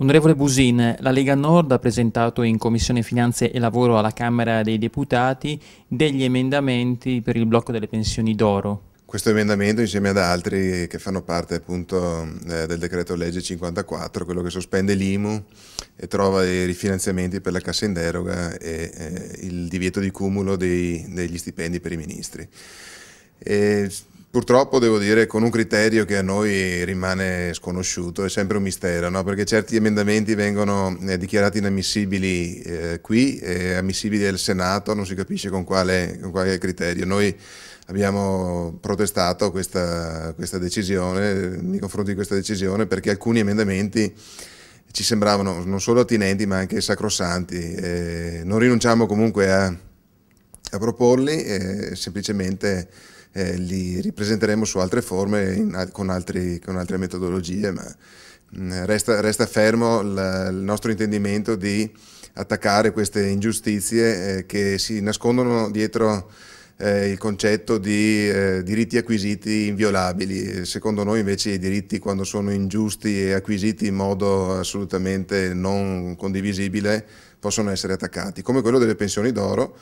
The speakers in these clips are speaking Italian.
Onorevole Busin, la Lega Nord ha presentato in Commissione Finanze e Lavoro alla Camera dei Deputati degli emendamenti per il blocco delle pensioni d'oro. Questo emendamento insieme ad altri che fanno parte appunto eh, del decreto legge 54, quello che sospende l'IMU e trova i rifinanziamenti per la cassa in deroga e eh, il divieto di cumulo dei, degli stipendi per i ministri. E Purtroppo devo dire con un criterio che a noi rimane sconosciuto, è sempre un mistero, no? perché certi emendamenti vengono eh, dichiarati inammissibili eh, qui, eh, ammissibili al Senato, non si capisce con quale, con quale criterio. Noi abbiamo protestato questa, questa decisione, eh, nei confronti di questa decisione, perché alcuni emendamenti ci sembravano non solo attinenti ma anche sacrosanti. Eh, non rinunciamo comunque a a proporli e eh, semplicemente eh, li ripresenteremo su altre forme in, con, altri, con, altre metodologie, ma mh, mm, resta, resta, fermo la, il nostro intendimento di attaccare queste ingiustizie eh, che si nascondono dietro eh, il concetto di eh, diritti acquisiti inviolabili. Secondo noi invece i diritti quando sono ingiusti e acquisiti in modo assolutamente non condivisibile possono essere attaccati, come quello delle pensioni d'oro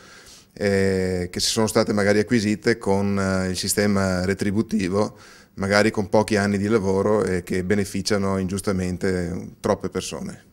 eh, che si sono state magari acquisite con eh, il sistema retributivo, magari con pochi anni di lavoro e che beneficiano ingiustamente troppe persone.